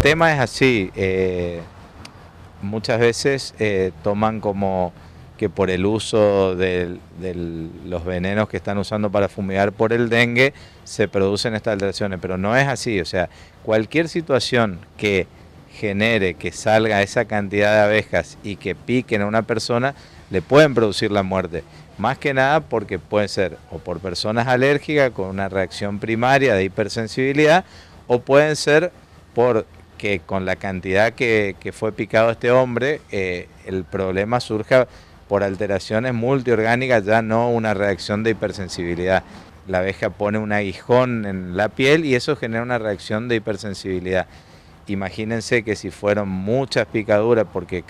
tema es así. Eh, muchas veces eh, toman como que por el uso de, los venenos que están usando para fumigar por el dengue se producen estas alteraciones, pero no es así. O sea, cualquier situación que genere que salga esa cantidad de abejas y que piquen a una persona, le pueden producir la muerte. Más que nada porque puede ser o por personas alérgicas con una reacción primaria de hipersensibilidad o pueden ser por que con la cantidad que, fue picado este hombre, eh, el problema surja por alteraciones multiorgánicas, ya no una reacción de hipersensibilidad. La abeja pone un aguijón en la piel y eso genera una reacción de hipersensibilidad. Imagínense que si fueron muchas picaduras porque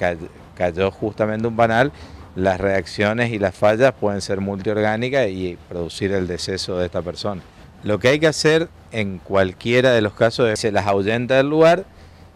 cayó justamente un banal... las reacciones y las fallas pueden ser multiorgánicas y producir el deceso de esta persona. Lo que hay que hacer en cualquiera de los casos es se las ahuyenta del lugar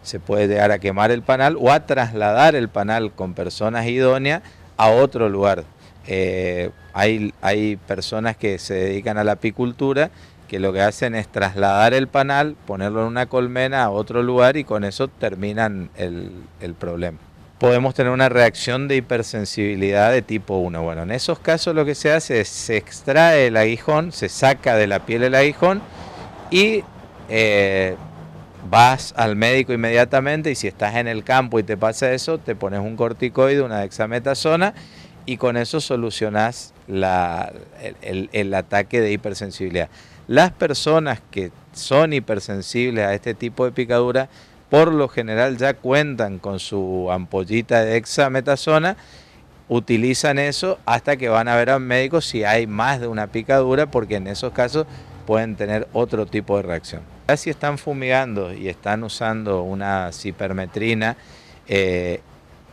se puede llegar a quemar el panal o a trasladar el panal con personas idóneas a otro lugar. Eh, hay, hay personas que se dedican a la apicultura que lo que hacen es trasladar el panal, ponerlo en una colmena a otro lugar y con eso terminan el, problema. Podemos tener una reacción de hipersensibilidad de tipo 1. Bueno, en esos casos lo que se hace es se extrae el aguijón, se saca de la piel el aguijón y eh, vas al médico inmediatamente y si estás en el campo y te pasa eso, te pones un corticoide, una dexametasona y con eso solucionás el, ataque de hipersensibilidad. Las personas que son hipersensibles a este tipo de picadura, por lo general ya cuentan con su ampollita de dexametasona, utilizan eso hasta que van a ver al médico si hay más de una picadura, porque en esos casos pueden tener otro tipo de reacción. Ya si están fumigando y están usando una cipermetrina, eh,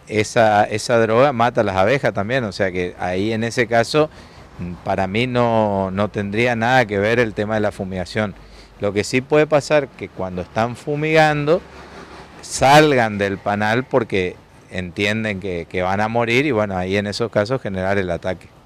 esa, esa droga mata a las abejas también, o sea que ahí en ese caso mm, para mí no, tendría nada que ver el tema de la fumigación. Lo que sí puede pasar que cuando están fumigando salgan del panal porque entienden que van a morir y bueno, ahí en esos casos generar el ataque.